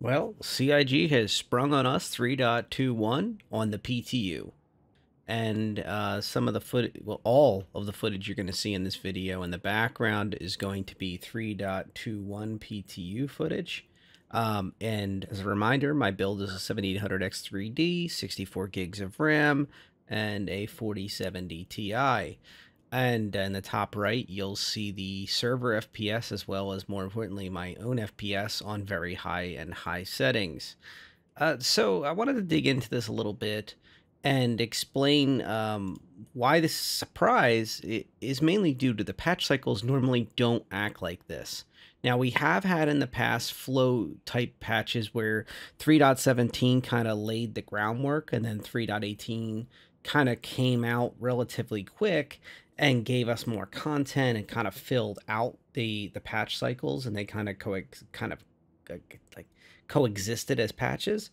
Well, CIG has sprung on us 3.21 on the PTU. And uh, some of the footage, well, all of the footage you're going to see in this video in the background is going to be 3.21 PTU footage. Um, and as a reminder, my build is a 7800X3D, 64 gigs of RAM, and a 4070 Ti. And in the top right, you'll see the server FPS as well as, more importantly, my own FPS on very high and high settings. Uh, so I wanted to dig into this a little bit and explain um, why this surprise is mainly due to the patch cycles normally don't act like this. Now, we have had in the past flow type patches where 3.17 kind of laid the groundwork and then 3.18 kind of came out relatively quick and gave us more content and kind of filled out the the patch cycles and they kind of co kind of like coexisted as patches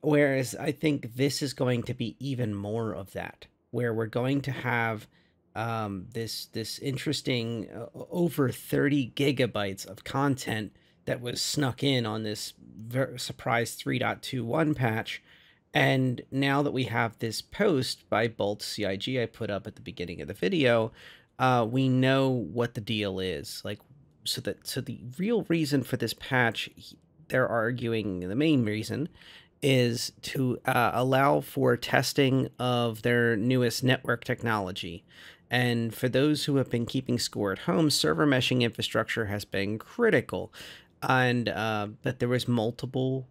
whereas i think this is going to be even more of that where we're going to have um, this this interesting uh, over 30 gigabytes of content that was snuck in on this surprise 3.21 patch and now that we have this post by Bolt CIG I put up at the beginning of the video, uh, we know what the deal is. Like, so that so the real reason for this patch, they're arguing the main reason, is to uh, allow for testing of their newest network technology. And for those who have been keeping score at home, server meshing infrastructure has been critical and uh, that there was multiple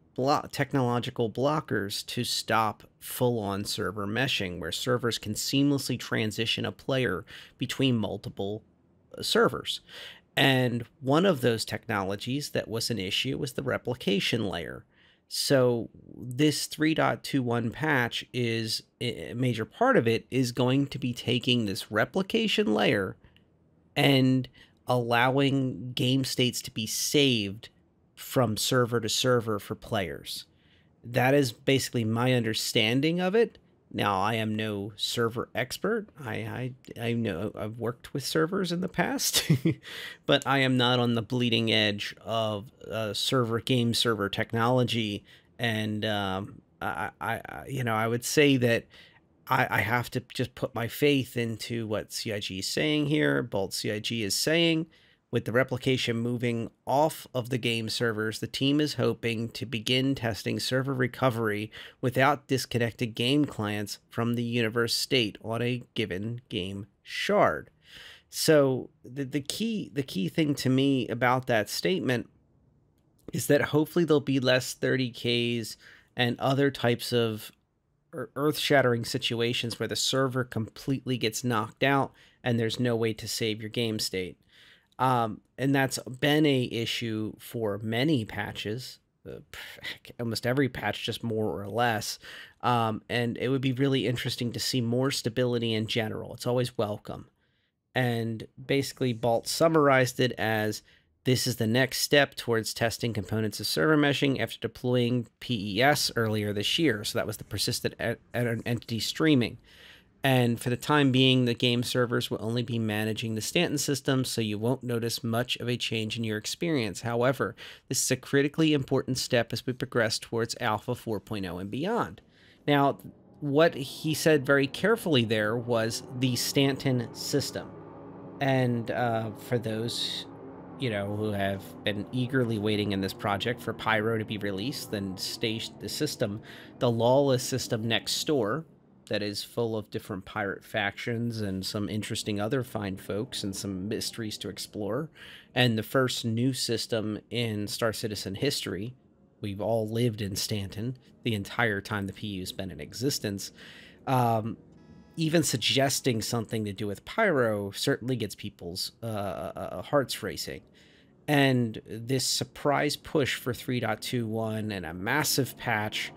technological blockers to stop full-on server meshing, where servers can seamlessly transition a player between multiple uh, servers. And one of those technologies that was an issue was the replication layer. So this 3.21 patch is a major part of it is going to be taking this replication layer and allowing game states to be saved from server to server for players. That is basically my understanding of it. Now, I am no server expert. I, I, I know I've worked with servers in the past, but I am not on the bleeding edge of uh, server game server technology. And um, I, I, you know, I would say that I, I have to just put my faith into what CIG is saying here, Bolt CIG is saying. With the replication moving off of the game servers, the team is hoping to begin testing server recovery without disconnected game clients from the universe state on a given game shard. So the, the key the key thing to me about that statement is that hopefully there'll be less 30Ks and other types of earth shattering situations where the server completely gets knocked out and there's no way to save your game state. Um, and that's been a issue for many patches, uh, almost every patch, just more or less. Um, and it would be really interesting to see more stability in general. It's always welcome. And basically, Balt summarized it as this is the next step towards testing components of server meshing after deploying PES earlier this year. So that was the persistent entity streaming. And for the time being, the game servers will only be managing the Stanton system, so you won't notice much of a change in your experience. However, this is a critically important step as we progress towards Alpha 4.0 and beyond. Now, what he said very carefully there was the Stanton system. And uh, for those, you know, who have been eagerly waiting in this project for Pyro to be released, then stage the system, the lawless system next door, that is full of different pirate factions and some interesting other fine folks and some mysteries to explore. And the first new system in Star Citizen history. We've all lived in Stanton the entire time the PU's been in existence. Um, even suggesting something to do with pyro certainly gets people's uh, uh, uh hearts racing. And this surprise push for 3.21 and a massive patch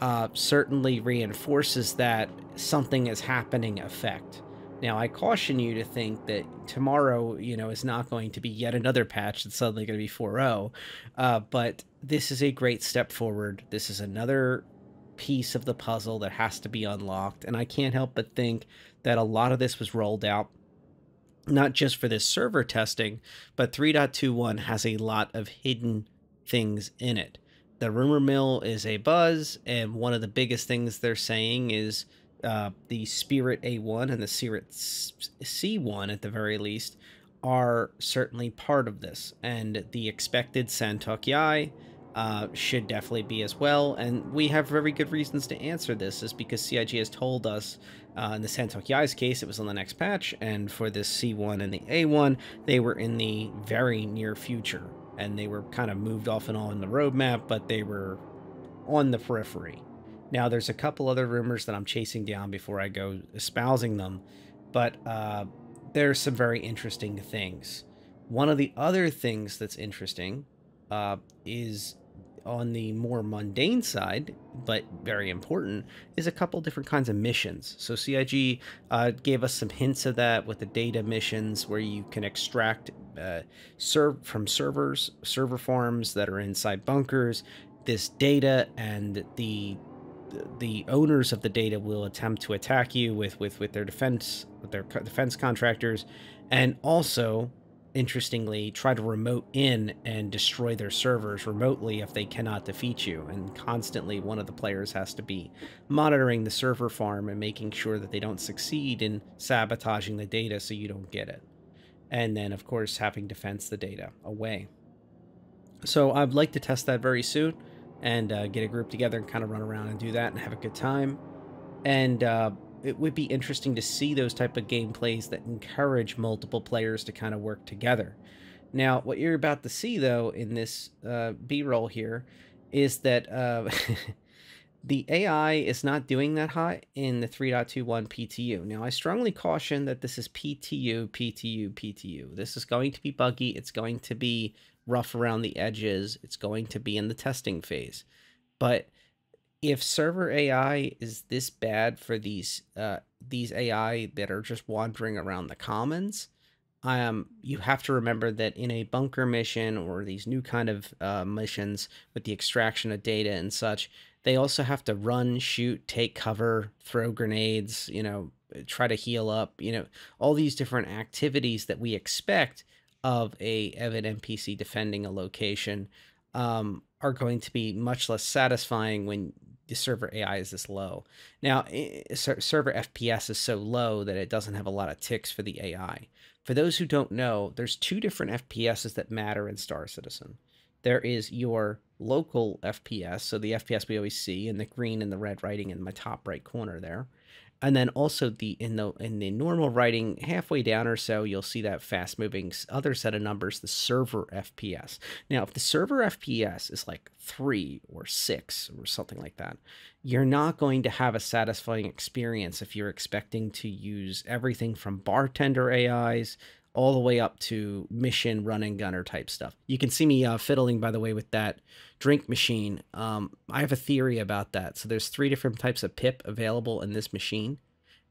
uh, certainly reinforces that something is happening effect. Now, I caution you to think that tomorrow, you know, is not going to be yet another patch that's suddenly going to be 4.0, uh, but this is a great step forward. This is another piece of the puzzle that has to be unlocked, and I can't help but think that a lot of this was rolled out not just for this server testing, but 3.21 has a lot of hidden things in it the rumor mill is a buzz, and one of the biggest things they're saying is uh, the Spirit A1 and the Spirit C1 at the very least are certainly part of this, and the expected Santokyai uh, should definitely be as well. And we have very good reasons to answer this, is because CIG has told us uh, in the Santokyai's case, it was on the next patch, and for the C1 and the A1, they were in the very near future and they were kind of moved off and on the roadmap, but they were on the periphery. Now, there's a couple other rumors that I'm chasing down before I go espousing them, but uh, there's some very interesting things. One of the other things that's interesting uh, is on the more mundane side, but very important, is a couple different kinds of missions. So CIG uh, gave us some hints of that with the data missions where you can extract uh, serve from servers, server farms that are inside bunkers, this data and the the owners of the data will attempt to attack you with with with their defense with their defense contractors and also interestingly, try to remote in and destroy their servers remotely if they cannot defeat you. And constantly, one of the players has to be monitoring the server farm and making sure that they don't succeed in sabotaging the data so you don't get it. And then, of course, having to fence the data away. So I'd like to test that very soon and uh, get a group together and kind of run around and do that and have a good time. And uh, it would be interesting to see those type of gameplays that encourage multiple players to kind of work together. Now, what you're about to see, though, in this uh, B-roll here, is that uh, the AI is not doing that hot in the 3.21 PTU. Now, I strongly caution that this is PTU, PTU, PTU. This is going to be buggy. It's going to be rough around the edges. It's going to be in the testing phase. But if server AI is this bad for these uh, these AI that are just wandering around the commons, um, you have to remember that in a bunker mission or these new kind of uh, missions with the extraction of data and such, they also have to run, shoot, take cover, throw grenades, you know, try to heal up, you know, all these different activities that we expect of a of an NPC defending a location. Um, are going to be much less satisfying when the server AI is this low. Now, server FPS is so low that it doesn't have a lot of ticks for the AI. For those who don't know, there's two different FPSs that matter in Star Citizen. There is your local FPS, so the FPS we always see in the green and the red writing in my top right corner there and then also the in the in the normal writing halfway down or so you'll see that fast moving other set of numbers the server fps now if the server fps is like 3 or 6 or something like that you're not going to have a satisfying experience if you're expecting to use everything from bartender ais all the way up to mission run and gunner type stuff. You can see me uh, fiddling, by the way, with that drink machine. Um, I have a theory about that. So there's three different types of pip available in this machine.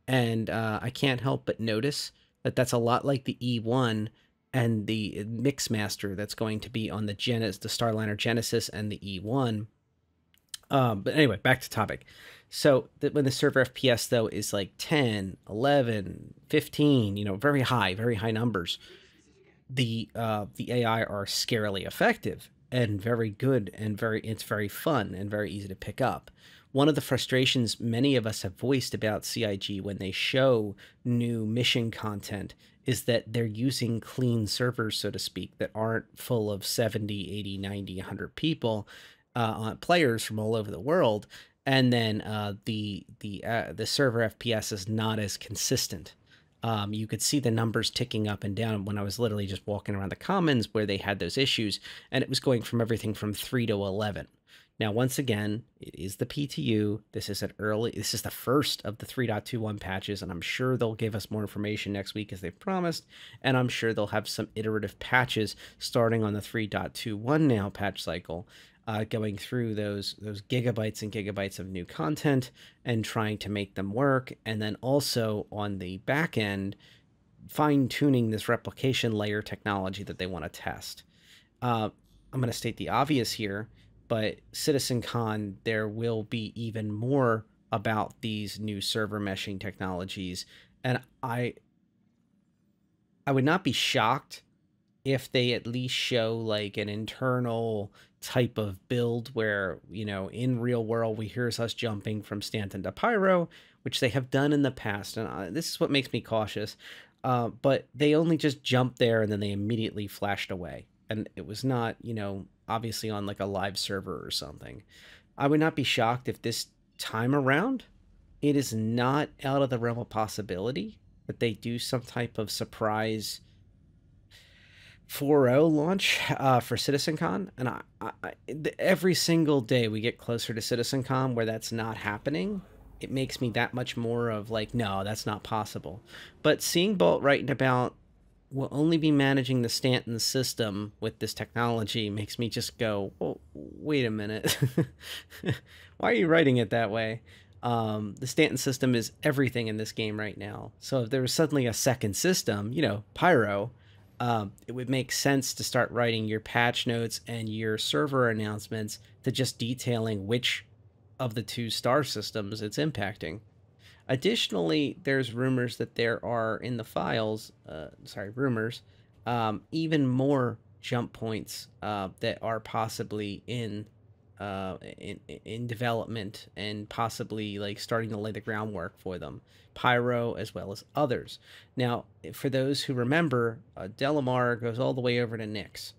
And uh, I can't help but notice that that's a lot like the E1 and the Mixmaster that's going to be on the Genesis, the Starliner Genesis and the E1. Um, but anyway, back to topic. So when the server FPS though is like 10, 11, 15, you know, very high, very high numbers, the uh, the AI are scarily effective and very good and very it's very fun and very easy to pick up. One of the frustrations many of us have voiced about CIG when they show new mission content is that they're using clean servers, so to speak, that aren't full of 70, 80, 90, 100 people, uh, players from all over the world and then uh, the the uh, the server FPS is not as consistent. Um, you could see the numbers ticking up and down when I was literally just walking around the commons where they had those issues, and it was going from everything from three to eleven. Now, once again, it is the PTU. This is an early. This is the first of the 3.21 patches, and I'm sure they'll give us more information next week as they've promised. And I'm sure they'll have some iterative patches starting on the 3.21 now patch cycle uh, going through those those gigabytes and gigabytes of new content and trying to make them work, and then also on the back end, fine tuning this replication layer technology that they want to test. Uh, I'm going to state the obvious here, but CitizenCon there will be even more about these new server meshing technologies, and I I would not be shocked if they at least show like an internal type of build where, you know, in real world, we hear us jumping from Stanton to Pyro, which they have done in the past. And uh, this is what makes me cautious. Uh, but they only just jumped there and then they immediately flashed away. And it was not, you know, obviously on like a live server or something. I would not be shocked if this time around, it is not out of the realm of possibility that they do some type of surprise 4.0 launch uh, for CitizenCon, and I, I, every single day we get closer to CitizenCon where that's not happening. It makes me that much more of like, no, that's not possible. But seeing Bolt writing about we will only be managing the Stanton system with this technology makes me just go, well, wait a minute. Why are you writing it that way? Um, the Stanton system is everything in this game right now. So if there was suddenly a second system, you know, Pyro, um, it would make sense to start writing your patch notes and your server announcements to just detailing which of the two star systems it's impacting. Additionally, there's rumors that there are in the files, uh, sorry, rumors, um, even more jump points uh, that are possibly in uh, in, in development and possibly like starting to lay the groundwork for them. Pyro, as well as others. Now, for those who remember, uh, Delamar goes all the way over to Nix.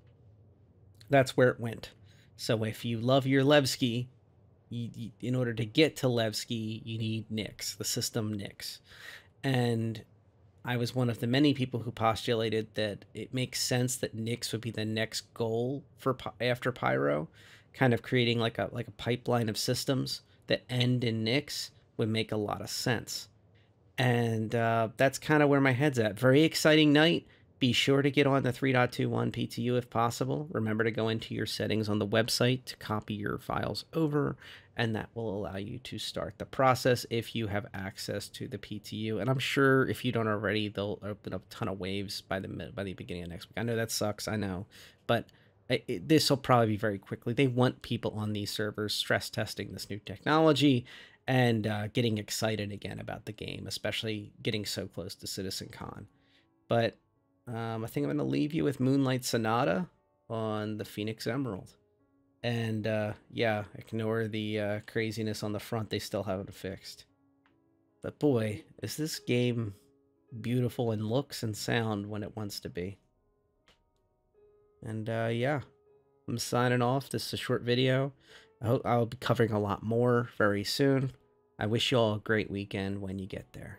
That's where it went. So if you love your Levski, you, you, in order to get to Levski, you need Nix, the system Nix. And I was one of the many people who postulated that it makes sense that Nix would be the next goal for after Pyro kind of creating like a like a pipeline of systems that end in Nix would make a lot of sense. And uh, that's kind of where my head's at. Very exciting night. Be sure to get on the 3.21 PTU if possible. Remember to go into your settings on the website to copy your files over, and that will allow you to start the process if you have access to the PTU. And I'm sure if you don't already, they'll open up a ton of waves by the by the beginning of next week. I know that sucks. I know, but this will probably be very quickly. They want people on these servers stress testing this new technology and uh, getting excited again about the game, especially getting so close to Citizen Con. But um, I think I'm going to leave you with Moonlight Sonata on the Phoenix Emerald. And uh, yeah, ignore the uh, craziness on the front. They still haven't fixed. But boy, is this game beautiful in looks and sound when it wants to be. And uh, yeah, I'm signing off. This is a short video. i hope I'll be covering a lot more very soon. I wish you all a great weekend when you get there.